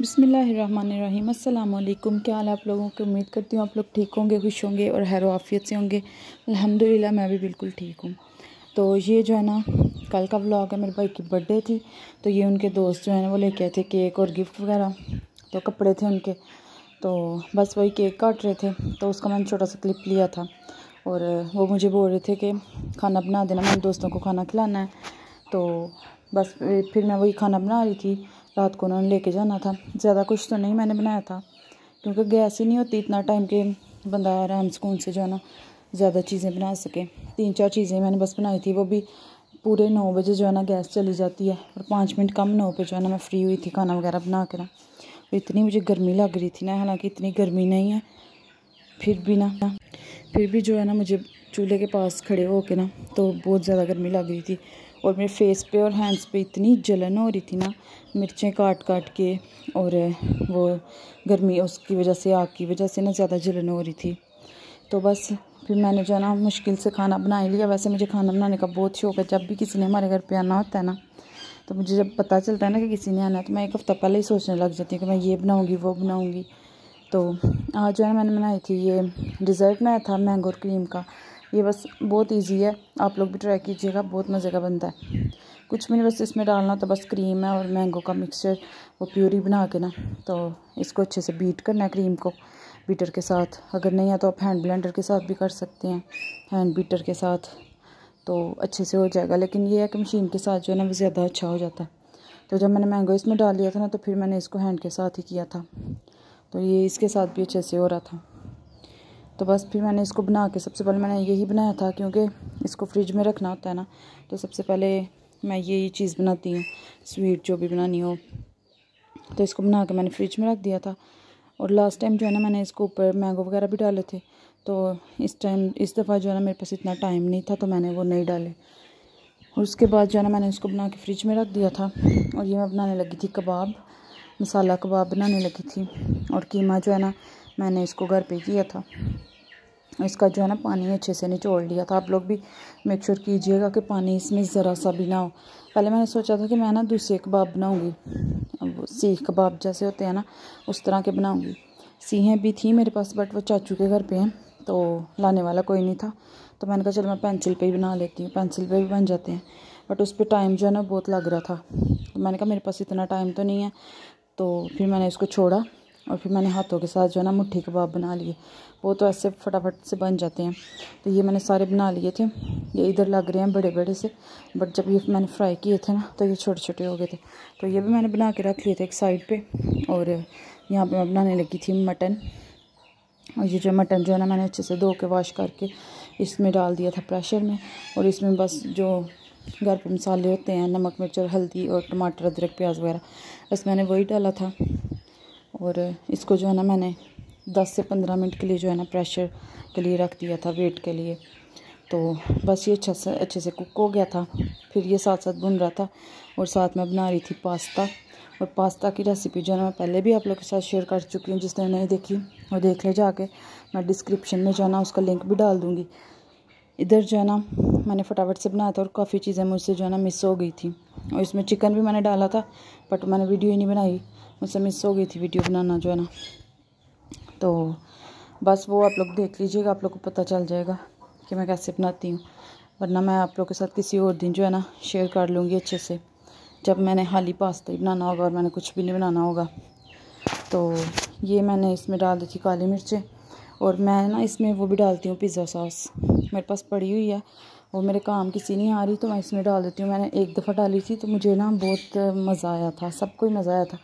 बिसमीम् अल्लाम क्या हाल आप लोगों की उम्मीद करती हूँ आप लोग ठीक होंगे खुश होंगे और हैर आफियत से होंगे अल्हम्दुलिल्लाह मैं भी बिल्कुल ठीक हूँ तो ये जो है ना कल का व्लॉग है मेरे भाई की बर्थडे थी तो ये उनके दोस्त जो है ना वो लेके आए थे केक और गिफ्ट वगैरह तो कपड़े थे उनके तो बस वही केक काट रहे थे तो उसका मैंने छोटा सा क्लिप लिया था और वो मुझे बोल रहे थे कि खाना बना देना मेरे दोस्तों को खाना खिलाना है तो बस फिर मैं वही खाना बना रही थी रात को उन्होंने लेके जाना था ज़्यादा कुछ तो नहीं मैंने बनाया था क्योंकि गैस ही नहीं होती इतना टाइम के बंदा आराम सुकून से जो है ना ज़्यादा चीज़ें बना सके तीन चार चीज़ें मैंने बस बनाई थी वो भी पूरे नौ बजे जो है ना गैस चली जाती है और पाँच मिनट कम नौ पे जो है ना मैं फ्री हुई थी खाना वगैरह बना के ना तो इतनी मुझे गर्मी लग रही थी ना हालांकि इतनी गर्मी नहीं है फिर भी ना फिर भी जो है ना मुझे चूल्हे के पास खड़े होके ना तो बहुत ज़्यादा गर्मी लग रही थी और मेरे फेस पे और हैंड्स पे इतनी जलन हो रही थी ना मिर्चें काट काट के और वो गर्मी उसकी वजह से आग की वजह से ना ज़्यादा जलन हो रही थी तो बस फिर मैंने जो है ना मुश्किल से खाना बना ही लिया वैसे मुझे खाना बनाने का बहुत शौक है जब भी किसी ने हमारे घर पर आना होता है ना तो मुझे जब पता चलता है ना कि किसी ने आना है तो मैं एक हफ़्ता पहले ही सोचने लग जाती हूँ कि मैं ये बनाऊँगी वो बनाऊँगी तो आज जो है मैंने बनाई थी ये डिज़र्ट बनाया था मैंगो और क्रीम का ये बस बहुत इजी है आप लोग भी ट्राई कीजिएगा बहुत मज़े का बनता है कुछ मिनट बस इसमें डालना तो बस क्रीम है और मैंगो का मिक्सचर वो प्यूरी बना के ना तो इसको अच्छे से बीट करना है क्रीम को बीटर के साथ अगर नहीं है तो आप हैंड ब्लेंडर के साथ भी कर सकते हैं हैंड बीटर के साथ तो अच्छे से हो जाएगा लेकिन ये है कि मशीन के साथ जो है ना वो ज़्यादा अच्छा हो जाता है तो जब मैंने मैंगो इसमें डाल लिया था ना तो फिर मैंने इसको हैंड के साथ ही किया था तो ये इसके साथ भी अच्छे से हो रहा था तो बस फिर मैंने इसको बना के सबसे पहले मैंने यही बनाया था क्योंकि इसको फ्रिज में रखना होता है ना तो सबसे पहले मैं यही चीज़ बनाती हूँ स्वीट जो भी बनानी हो तो इसको बना के मैंने फ्रिज में रख दिया था और लास्ट टाइम जो है ना मैंने इसको ऊपर मैंगो वगैरह भी डाले थे तो इस टाइम इस दफ़ा जो है ना मेरे पास इतना टाइम नहीं था तो मैंने वो नहीं डाले और उसके बाद जो है ना मैंने इसको बना के फ्रिज में रख दिया था और ये मैं बनाने लगी थी कबाब मसाला कबाब बनाने लगी थी और कीमा जो है ना मैंने इसको घर पे किया था इसका जो है ना पानी अच्छे से निचोड़ लिया था आप लोग भी मेक श्योर कीजिएगा कि पानी इसमें ज़रा सा भी ना हो पहले मैंने सोचा था कि मैं ना दूसरे कबाब बनाऊँगी सीख कबाब जैसे होते हैं ना उस तरह के बनाऊँगी सीहें भी थी मेरे पास बट वो चाचू के घर पे हैं तो लाने वाला कोई नहीं था तो मैंने कहा चलो मैं पेंसिल पे ही बना लेती हूँ पेंसिल पे भी बन जाते हैं बट उस पर टाइम जो है ना बहुत लग रहा था तो मैंने कहा मेरे पास इतना टाइम तो नहीं है तो फिर मैंने इसको छोड़ा और फिर मैंने हाथों के साथ जो है ना मुट्ठी कबाब बना लिए वो तो ऐसे फटाफट से बन जाते हैं तो ये मैंने सारे बना लिए थे ये इधर लग रहे हैं बड़े बड़े से बट जब ये मैंने फ्राई किए थे ना तो ये छोटे छोटे हो गए थे तो ये भी मैंने बना के रख लिए थे एक साइड पर और यहाँ पर मैं बनाने लगी थी मटन और ये जो मटन जो है ना मैंने अच्छे से धो के वॉश करके इसमें डाल दिया था प्रेशर में और इसमें बस जो घर पर मसाले होते हैं नमक मिर्च और हल्दी और टमाटर अदरक प्याज वगैरह बस मैंने वही डाला था और इसको जो है ना मैंने 10 से 15 मिनट के लिए जो है ना प्रेशर के लिए रख दिया था वेट के लिए तो बस ये अच्छा से अच्छे से कुक हो गया था फिर ये साथ साथ बुन रहा था और साथ में बना रही थी पास्ता और पास्ता की रेसिपी जो है मैं पहले भी आप लोग के साथ शेयर कर चुकी हूँ जिसने नहीं देखी और देख ले जाके मैं डिस्क्रिप्शन में जो है ना उसका लिंक भी डाल दूँगी इधर जो है ना मैंने फटाफट से बनाया था और काफ़ी चीज़ें मुझसे जो है ना मिस हो गई थी और इसमें चिकन भी मैंने डाला था बट मैंने वीडियो ही नहीं बनाई मुझसे मिस हो गई थी वीडियो बनाना जो है ना तो बस वो आप लोग देख लीजिएगा आप लोग को पता चल जाएगा कि मैं कैसे बनाती हूँ वरना मैं आप लोग के साथ किसी और दिन जो है ना शेयर कर लूँगी अच्छे से जब मैंने हाली पास्ता ही बनाना होगा और मैंने कुछ भी नहीं बनाना होगा तो ये मैंने इसमें डाल दी थी काली मिर्चें और मैं ना इसमें वो भी डालती हूँ पिज़्ज़ा सॉस मेरे पास पड़ी हुई है वो मेरे काम किसी नहीं आ रही तो मैं इसमें डाल देती हूँ मैंने एक दफ़ा डाली थी तो मुझे ना बहुत मज़ा आया था सबको ही मज़ा आया था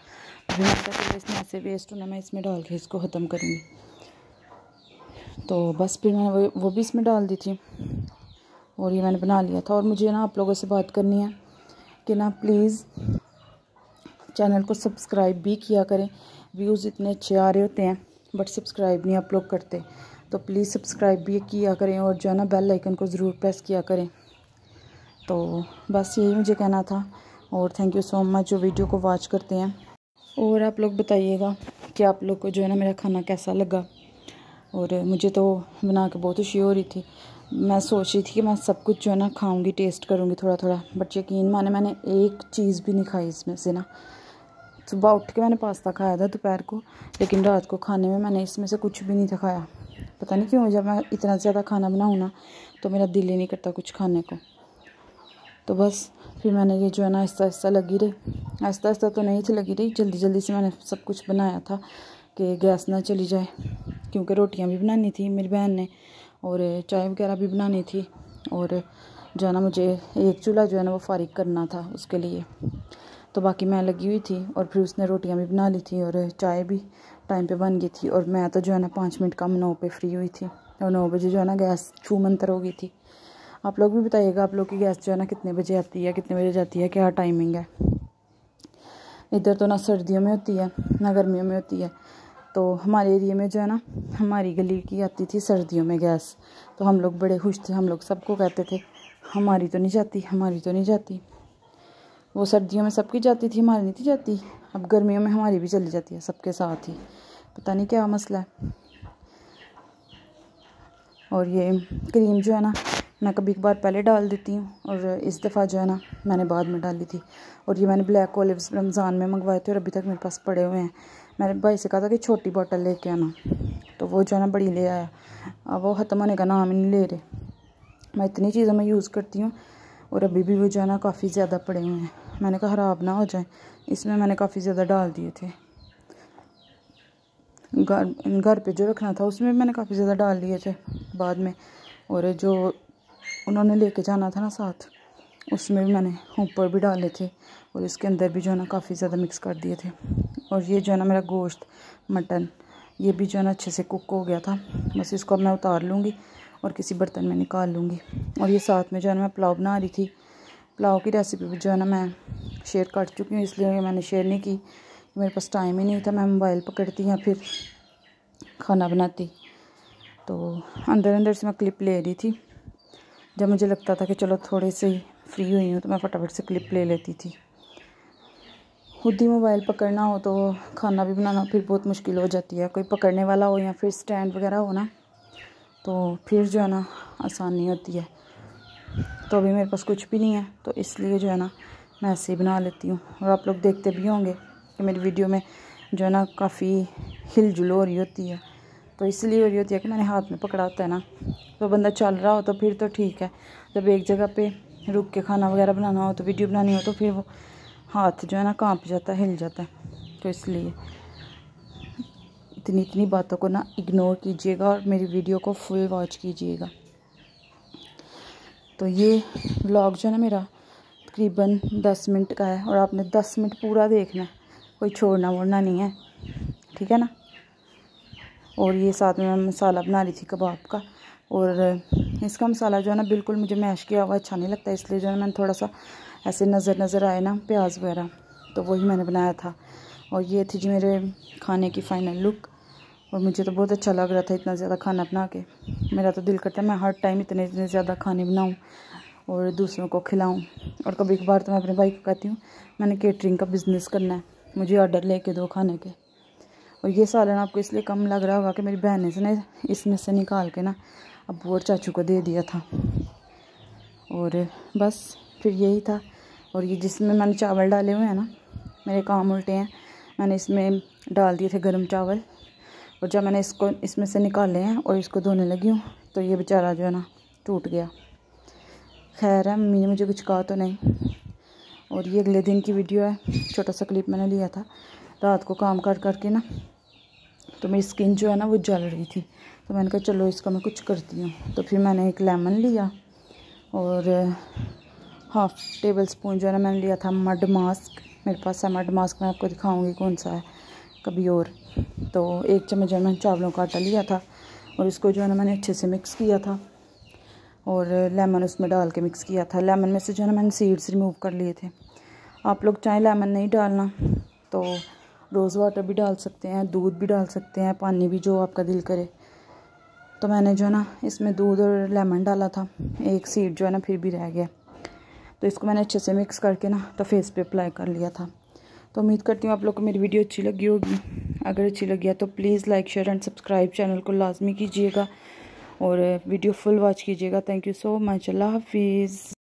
अभी आटा के इसमें ऐसे वेस्ट होना मैं इसमें डाल के इसको ख़त्म करूँगी तो बस फिर मैंने वो भी इसमें डाल दी थी और ये मैंने बना लिया था और मुझे ना आप लोगों से बात करनी है कि ना प्लीज़ चैनल को सब्सक्राइब भी किया करें व्यूज़ इतने अच्छे आ रहे होते हैं बट सब्सक्राइब नहीं आप लोग करते तो प्लीज़ सब्सक्राइब भी किया करें और जो है ना बेल आइकन को ज़रूर प्रेस किया करें तो बस यही मुझे कहना था और थैंक यू सो मच जो वीडियो को वॉच करते हैं और आप लोग बताइएगा कि आप लोग को जो है ना मेरा खाना कैसा लगा और मुझे तो बना के बहुत खुशी हो रही थी मैं सोच रही थी कि मैं सब कुछ जो है ना खाऊंगी टेस्ट करूंगी थोड़ा थोड़ा बट यकीन माने मैंने एक चीज़ भी नहीं खाई इसमें से ना सुबह उठ के मैंने पास्ता खाया था दोपहर को लेकिन रात को खाने में मैंने इसमें से कुछ भी नहीं था खाया पता नहीं क्यों जब मैं इतना ज़्यादा खाना बनाऊँ ना तो मेरा दिल ही नहीं करता कुछ खाने को तो बस फिर मैंने ये जो है ना आहिस्ता आहिस्ता लगी रही आस्ता आस्ता तो नहीं थी लगी रही जल्दी जल्दी से मैंने सब कुछ बनाया था कि गैस ना चली जाए क्योंकि रोटियां भी बनानी थी मेरी बहन ने और चाय वगैरह भी बनानी थी और जो है ना मुझे एक चूल्हा जो है ना वो फारिग करना था उसके लिए तो बाकी मैं लगी हुई थी और फिर उसने रोटियां भी बना ली थी और चाय भी टाइम पे बन गई थी और मैं तो जो है ना पाँच मिनट कम नौ पे फ्री हुई थी और नौ बजे जो है ना गैस छू मंतर हो गई थी आप लोग भी बताइएगा आप लोग की गैस जो है ना कितने बजे आती है कितने बजे जाती है क्या टाइमिंग है इधर तो ना सर्दियों में होती है ना गर्मियों में होती है तो हमारे एरिए में जो है ना हमारी गली की आती थी सर्दियों में गैस तो हम लोग बड़े खुश थे हम लोग सबको कहते थे हमारी तो नहीं जाती हमारी तो नहीं जाती वो सर्दियों में सबकी जाती थी हमारी नहीं थी जाती अब गर्मियों में हमारी भी चली जाती है सबके साथ ही पता नहीं क्या मसला है और ये क्रीम जो है ना मैं कभी एक बार पहले डाल देती हूँ और इस दफ़ा जो है ना मैंने बाद में डाली थी और ये मैंने ब्लैक ओलिव्स रमज़ान में मंगवाए थे और अभी तक मेरे पास पड़े हुए हैं मैंने भाई से कहा था कि छोटी बॉटल लेके आना तो वो जो है ना बड़ी ले आया अब वो ख़त्म होने का नाम ही नहीं ले रहे मैं इतनी चीज़ें मैं यूज़ करती हूँ और अभी भी वो जो है ना काफ़ी ज़्यादा पड़े हुए हैं मैंने कहा ख़राब ना हो जाए इसमें मैंने काफ़ी ज़्यादा डाल दिए थे घर घर पे जो रखना था उसमें मैंने काफ़ी ज़्यादा डाल लिए थे बाद में और जो उन्होंने लेके जाना था ना साथ उसमें भी मैंने ऊपर भी डाले थे और इसके अंदर भी जो है ना काफ़ी ज़्यादा मिक्स कर दिए थे और ये जो है ना मेरा गोश्त मटन ये भी जो है ना अच्छे से कुक हो गया था बस इसको अब मैं उतार लूँगी और किसी बर्तन में निकाल लूँगी और ये साथ में जो है ना मैं पुलाव बना रही थी पुलाव की रेसिपी भी जो है ना मैं शेयर कर चुकी हूँ इसलिए मैंने शेयर नहीं की मेरे पास टाइम ही नहीं था मैं मोबाइल पकड़ती या फिर खाना बनाती तो अंदर अंदर से मैं क्लिप ले रही थी जब मुझे लगता था कि चलो थोड़े से फ्री हुई हूँ तो मैं फटाफट से क्लिप ले लेती थी खुद ही मोबाइल पकड़ना हो तो खाना भी बनाना फिर बहुत मुश्किल हो जाती है कोई पकड़ने वाला हो या फिर स्टैंड वगैरह हो ना तो फिर जो है ना आसानी होती है तो अभी मेरे पास कुछ भी नहीं है तो इसलिए जो है ना मैं ऐसे ही बना लेती हूँ और आप लोग देखते भी होंगे कि मेरी वीडियो में जो है ना काफ़ी हिलजुल हो रही होती है तो इसलिए हो रही होती है कि मैंने हाथ में पकड़ा होता है ना तो बंदा चल रहा हो तो फिर तो ठीक है जब एक जगह पे रुक के खाना वगैरह बनाना हो तो वीडियो बनानी हो तो फिर वो हाथ जो है ना कांप जाता है हिल जाता है तो इसलिए इतनी इतनी बातों को ना इग्नोर कीजिएगा और मेरी वीडियो को फुल वॉच कीजिएगा तो ये ब्लॉग जो है ना मेरा तकरीबन दस मिनट का है और आपने दस मिनट पूरा देखना है कोई छोड़ना वोड़ना नहीं है ठीक है ना और ये साथ में मैं मसाला बना रही थी कबाब का और इसका मसाला जो है ना बिल्कुल मुझे मैश किया हुआ अच्छा नहीं लगता इसलिए जो है मैंने थोड़ा सा ऐसे नज़र नज़र आए ना प्याज वगैरह तो वही मैंने बनाया था और ये थी जी मेरे खाने की फ़ाइनल लुक और मुझे तो बहुत अच्छा लग रहा था इतना ज़्यादा खाना बना के मेरा तो दिल करता है मैं हर टाइम इतने इतने ज़्यादा खाने बनाऊँ और दूसरों को खिलाऊँ और कभी कभार तो मैं अपने भाई को कहती हूँ मैंने केटरिंग का बिज़नेस करना है मुझे ऑर्डर लेके दो खाने के और ये सालन आपको इसलिए कम लग रहा होगा कि मेरी बहन ने इसमें से निकाल के ना अबू और चाचू को दे दिया था और बस फिर यही था और ये जिसमें मैंने चावल डाले हुए हैं ना मेरे काम उल्टे हैं मैंने इसमें डाल दिए थे गर्म चावल और जब मैंने इसको इसमें से निकाले हैं और इसको धोने लगी हूँ तो ये बेचारा जो है ना टूट गया खैर है मम्मी ने मुझे कुछ कहा तो नहीं और ये अगले दिन की वीडियो है छोटा सा क्लिप मैंने लिया था रात को काम कर कर के ना तो मेरी स्किन जो है ना वो जल रही थी तो मैंने कहा चलो इसका मैं कुछ करती हूँ तो फिर मैंने एक लेमन लिया और हाफ टेबल स्पून जो है ना मैंने लिया था मड मास्क मेरे पास है मड मास्क मैं आपको दिखाऊंगी कौन सा है कभी और तो एक चम्मच जो है मैंने चावलों का आटा लिया था और इसको जो है ना मैंने अच्छे से मिक्स किया था और लेमन उसमें डाल के मिक्स किया था लेमन में से जो है ना मैंने सीड्स रिमूव कर लिए थे आप लोग चाहें लेमन नहीं डालना तो रोज़ वाटर भी डाल सकते हैं दूध भी डाल सकते हैं पानी भी जो आपका दिल करे तो मैंने जो है ना इसमें दूध और लेमन डाला था एक सीड जो है ना फिर भी रह गया तो इसको मैंने अच्छे से मिक्स करके ना तो फेस पे अप्लाई कर लिया था तो उम्मीद करती हूँ आप लोग को मेरी वीडियो अच्छी लगी होगी अगर अच्छी लगी है तो please like share and subscribe channel को लाजमी कीजिएगा और वीडियो फुल वॉच कीजिएगा थैंक यू सो मच अल्लाह हाफिज़